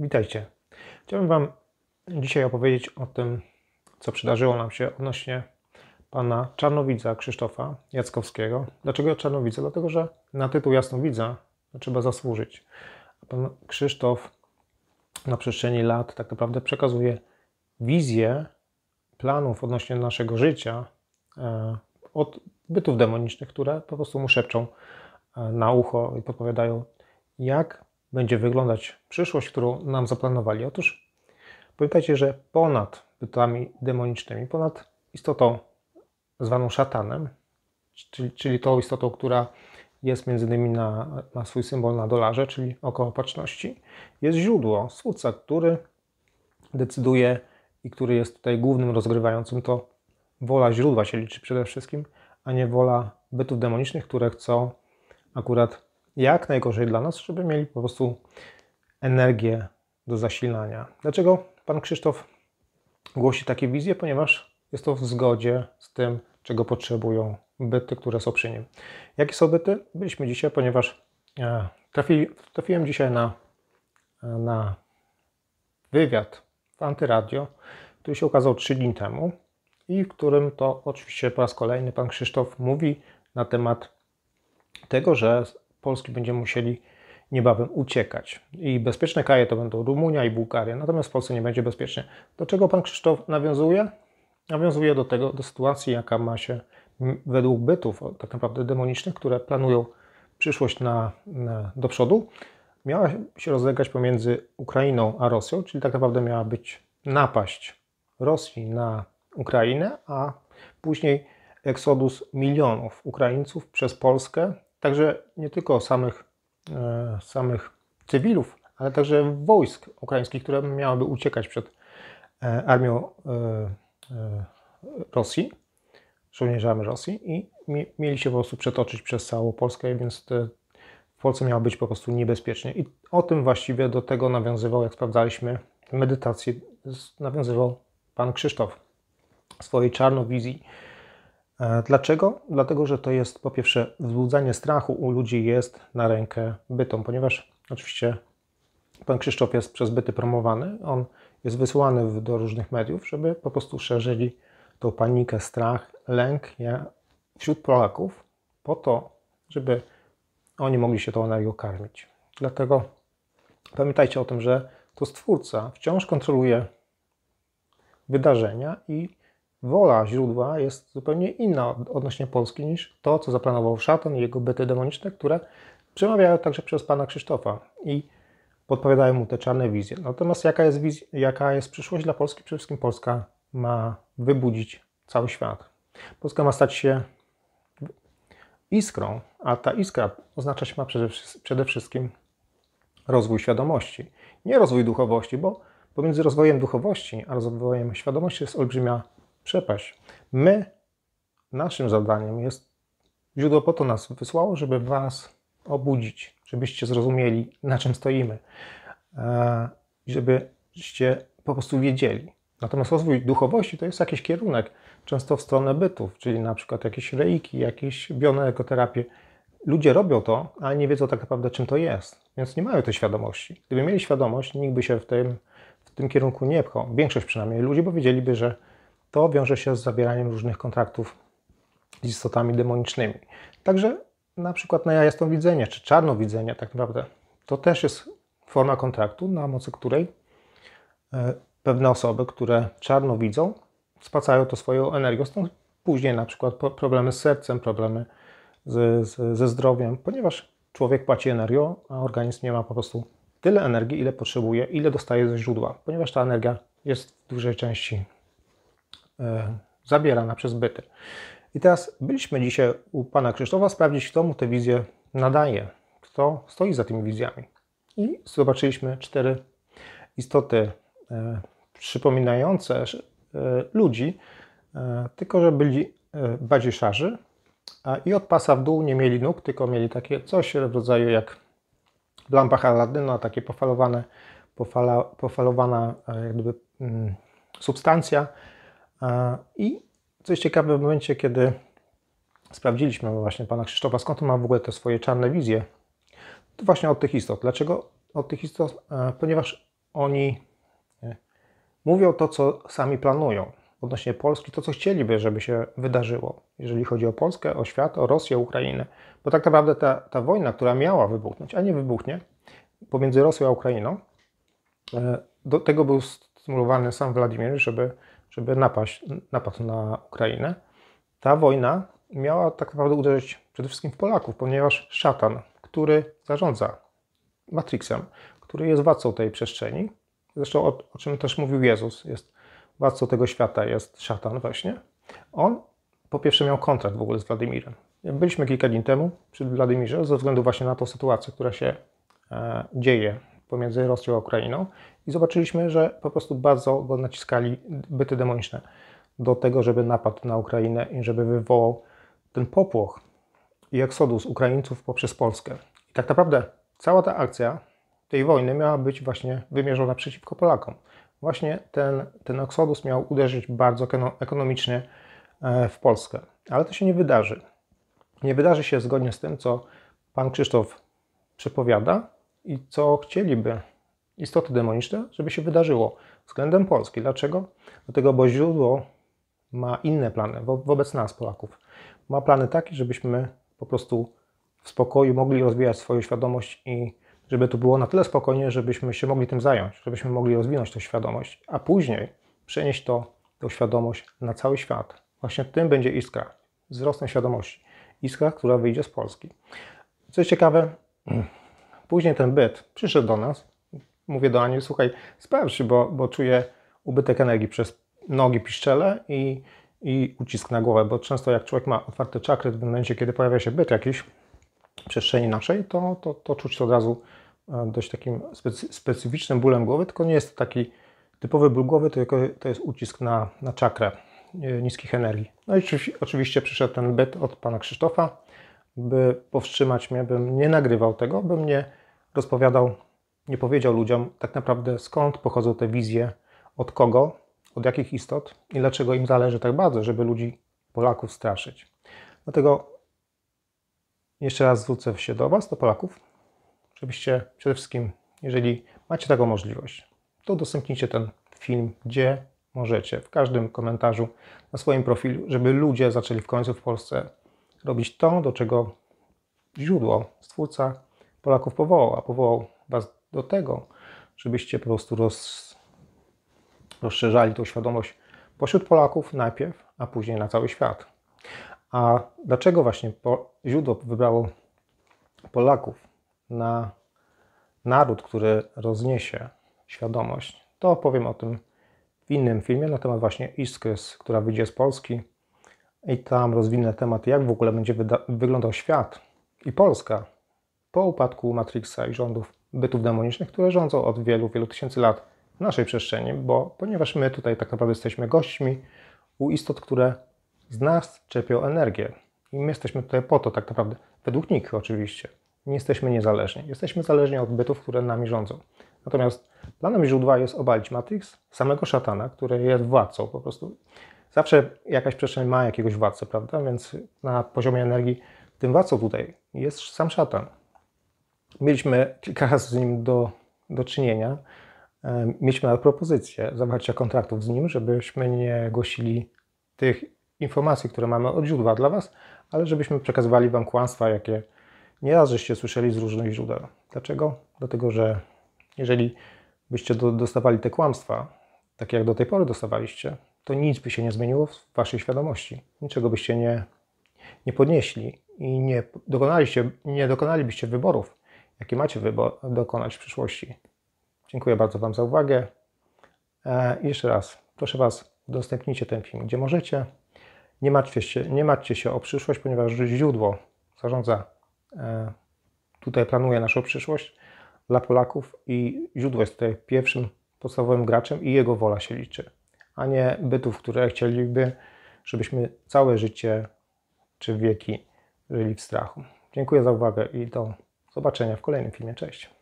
Witajcie. Chciałbym Wam dzisiaj opowiedzieć o tym, co przydarzyło nam się odnośnie pana czarnowidza Krzysztofa Jackowskiego. Dlaczego czarnowidza? Dlatego, że na tytuł jasnowidza trzeba zasłużyć. Pan Krzysztof na przestrzeni lat tak naprawdę przekazuje wizję planów odnośnie naszego życia e, od bytów demonicznych, które po prostu mu szepczą e, na ucho i podpowiadają, jak będzie wyglądać przyszłość, którą nam zaplanowali? Otóż pamiętajcie, że ponad bytami demonicznymi, ponad istotą zwaną szatanem, czyli, czyli tą istotą, która jest między innymi na, ma swój symbol na dolarze, czyli oko opatrzności, jest źródło, słudca, który decyduje i który jest tutaj głównym rozgrywającym, to wola źródła się liczy przede wszystkim, a nie wola bytów demonicznych, które chcą akurat jak najgorzej dla nas, żeby mieli po prostu energię do zasilania. Dlaczego pan Krzysztof głosi takie wizje? Ponieważ jest to w zgodzie z tym, czego potrzebują byty, które są przy nim. Jakie są byty? Byliśmy dzisiaj, ponieważ e, trafi, trafiłem dzisiaj na, e, na wywiad w Antyradio, który się ukazał 3 dni temu i w którym to oczywiście po raz kolejny pan Krzysztof mówi na temat tego, że Polski będziemy musieli niebawem uciekać. I bezpieczne kraje to będą Rumunia i Bułgaria, natomiast w Polsce nie będzie bezpiecznie. Do czego pan Krzysztof nawiązuje? Nawiązuje do tego, do sytuacji, jaka ma się według bytów tak naprawdę demonicznych, które planują przyszłość na, na, do przodu, miała się rozegrać pomiędzy Ukrainą a Rosją, czyli tak naprawdę miała być napaść Rosji na Ukrainę, a później eksodus milionów Ukraińców przez Polskę Także nie tylko samych, e, samych cywilów, ale także wojsk ukraińskich, które miałyby uciekać przed e, armią e, Rosji, żołnierzami Rosji i mieli się po prostu przetoczyć przez całą Polskę, więc te, w Polsce miało być po prostu niebezpiecznie. I o tym właściwie do tego nawiązywał, jak sprawdzaliśmy medytację, nawiązywał pan Krzysztof w swojej czarnowizji E, dlaczego? Dlatego, że to jest po pierwsze wzbudzanie strachu u ludzi jest na rękę bytom, ponieważ oczywiście pan Krzysztof jest przez byty promowany, on jest wysyłany do różnych mediów, żeby po prostu szerzyli tą panikę, strach, lęk wśród Polaków po to, żeby oni mogli się tą energią karmić. Dlatego pamiętajcie o tym, że to Stwórca wciąż kontroluje wydarzenia i wola źródła jest zupełnie inna odnośnie Polski niż to, co zaplanował szatan i jego byty demoniczne, które przemawiają także przez pana Krzysztofa i podpowiadają mu te czarne wizje. Natomiast jaka jest, wizja, jaka jest przyszłość dla Polski? Przede wszystkim Polska ma wybudzić cały świat. Polska ma stać się iskrą, a ta iskra oznaczać ma przede, przede wszystkim rozwój świadomości. Nie rozwój duchowości, bo pomiędzy rozwojem duchowości a rozwojem świadomości jest olbrzymia przepaść. My, naszym zadaniem jest, źródło po to nas wysłało, żeby Was obudzić, żebyście zrozumieli, na czym stoimy, e, żebyście po prostu wiedzieli. Natomiast rozwój duchowości to jest jakiś kierunek, często w stronę bytów, czyli na przykład jakieś reiki, jakieś bionekoterapie. Ludzie robią to, ale nie wiedzą tak naprawdę, czym to jest, więc nie mają tej świadomości. Gdyby mieli świadomość, nikt by się w tym, w tym kierunku nie pchał. Większość przynajmniej ludzi, powiedzieliby, że to wiąże się z zawieraniem różnych kontraktów z istotami demonicznymi. Także na przykład na widzenie, czy czarnowidzenie tak naprawdę to też jest forma kontraktu, na mocy której e, pewne osoby, które czarno widzą, spacają to swoją energią. Stąd później na przykład problemy z sercem, problemy z, z, ze zdrowiem, ponieważ człowiek płaci energią, a organizm nie ma po prostu tyle energii, ile potrzebuje, ile dostaje ze źródła, ponieważ ta energia jest w dużej części E, zabierana przez byty. I teraz byliśmy dzisiaj u pana Krzysztofa sprawdzić, kto mu te wizje nadaje, kto stoi za tymi wizjami. I zobaczyliśmy cztery istoty e, przypominające e, ludzi, tylko że byli bardziej szarzy a, i od pasa w dół nie mieli nóg, tylko mieli takie coś w rodzaju jak w lampach Aladyna, takie pofalowane, pofala, pofalowana jakby mm, substancja, i coś ciekawe, w momencie, kiedy sprawdziliśmy właśnie pana Krzysztofa, skąd on ma w ogóle te swoje czarne wizje, to właśnie od tych istot. Dlaczego od tych istot? E, ponieważ oni e, mówią to, co sami planują odnośnie Polski, to co chcieliby, żeby się wydarzyło, jeżeli chodzi o Polskę, o świat, o Rosję, Ukrainę. Bo tak naprawdę ta, ta wojna, która miała wybuchnąć, a nie wybuchnie, pomiędzy Rosją a Ukrainą, e, do tego był stymulowany sam Władimir, żeby żeby napaść, napaść na Ukrainę, ta wojna miała tak naprawdę uderzyć przede wszystkim w Polaków, ponieważ szatan, który zarządza Matrixem, który jest władcą tej przestrzeni, zresztą o, o czym też mówił Jezus, jest władcą tego świata, jest szatan właśnie, on po pierwsze miał kontrakt w ogóle z Władimirem. Byliśmy kilka dni temu przy Władimirze ze względu właśnie na tą sytuację, która się e, dzieje pomiędzy Rosją a Ukrainą i zobaczyliśmy, że po prostu bardzo go naciskali byty demoniczne do tego, żeby napadł na Ukrainę i żeby wywołał ten popłoch i eksodus Ukraińców poprzez Polskę. I tak naprawdę cała ta akcja tej wojny miała być właśnie wymierzona przeciwko Polakom. Właśnie ten, ten eksodus miał uderzyć bardzo ekonomicznie e, w Polskę. Ale to się nie wydarzy. Nie wydarzy się zgodnie z tym, co pan Krzysztof przepowiada, i co chcieliby istoty demoniczne, żeby się wydarzyło względem Polski. Dlaczego? Dlatego, bo źródło ma inne plany wo wobec nas, Polaków. Ma plany takie, żebyśmy po prostu w spokoju mogli rozwijać swoją świadomość i żeby to było na tyle spokojnie, żebyśmy się mogli tym zająć, żebyśmy mogli rozwinąć tę świadomość, a później przenieść to, tą świadomość na cały świat. Właśnie tym będzie iskra, wzrostem świadomości. Iskra, która wyjdzie z Polski. Co jest ciekawe, Później ten byt przyszedł do nas. Mówię do Ani, słuchaj, sprawdź, bo, bo czuję ubytek energii przez nogi, piszczele i, i ucisk na głowę, bo często jak człowiek ma otwarte czakry, w momencie, kiedy pojawia się byt jakiś w przestrzeni naszej, to, to, to czuć to od razu e, dość takim specy, specyficznym bólem głowy, tylko nie jest to taki typowy ból głowy, tylko to jest ucisk na, na czakrę e, niskich energii. No i oczywiście przyszedł ten byt od pana Krzysztofa, by powstrzymać mnie, bym nie nagrywał tego, bym nie rozpowiadał, nie powiedział ludziom tak naprawdę skąd pochodzą te wizje, od kogo, od jakich istot i dlaczego im zależy tak bardzo, żeby ludzi, Polaków straszyć. Dlatego jeszcze raz zwrócę się do Was, do Polaków. Oczywiście przede wszystkim, jeżeli macie taką możliwość, to udostępnijcie ten film, gdzie możecie, w każdym komentarzu na swoim profilu, żeby ludzie zaczęli w końcu w Polsce robić to, do czego źródło, stwórca Polaków powołał, a powołał Was do tego, żebyście po prostu roz, rozszerzali tą świadomość pośród Polaków najpierw, a później na cały świat. A dlaczego właśnie po, źródło wybrało Polaków na naród, który rozniesie świadomość, to opowiem o tym w innym filmie na temat właśnie Iskres, która wyjdzie z Polski i tam rozwinę temat, jak w ogóle będzie wyglądał świat i Polska po upadku Matrixa i rządów bytów demonicznych, które rządzą od wielu, wielu tysięcy lat w naszej przestrzeni, bo ponieważ my tutaj tak naprawdę jesteśmy gośćmi u istot, które z nas czepią energię. I my jesteśmy tutaj po to tak naprawdę, według nich oczywiście, nie jesteśmy niezależni. Jesteśmy zależni od bytów, które nami rządzą. Natomiast planem źródła jest obalić Matrix, samego szatana, który jest władcą po prostu. Zawsze jakaś przestrzeń ma jakiegoś władcę, prawda? Więc na poziomie energii tym władcą tutaj jest sam szatan mieliśmy kilka razy z nim do, do czynienia. E, mieliśmy nawet propozycję zawarcia kontraktów z nim, żebyśmy nie głosili tych informacji, które mamy od źródła dla Was, ale żebyśmy przekazywali Wam kłamstwa, jakie nieraz żeście słyszeli z różnych źródeł. Dlaczego? Dlatego, że jeżeli byście do, dostawali te kłamstwa, takie jak do tej pory dostawaliście, to nic by się nie zmieniło w Waszej świadomości. Niczego byście nie, nie podnieśli i nie, dokonaliście, nie dokonalibyście wyborów, jaki macie wybor dokonać w przyszłości. Dziękuję bardzo Wam za uwagę. E, jeszcze raz, proszę Was, udostępnijcie ten film, gdzie możecie. Nie martwcie się, nie martwcie się o przyszłość, ponieważ źródło zarządza, e, tutaj planuje naszą przyszłość dla Polaków i źródło jest tutaj pierwszym podstawowym graczem i jego wola się liczy, a nie bytów, które chcieliby, żebyśmy całe życie czy wieki żyli w strachu. Dziękuję za uwagę i do zobaczenia w kolejnym filmie. Cześć.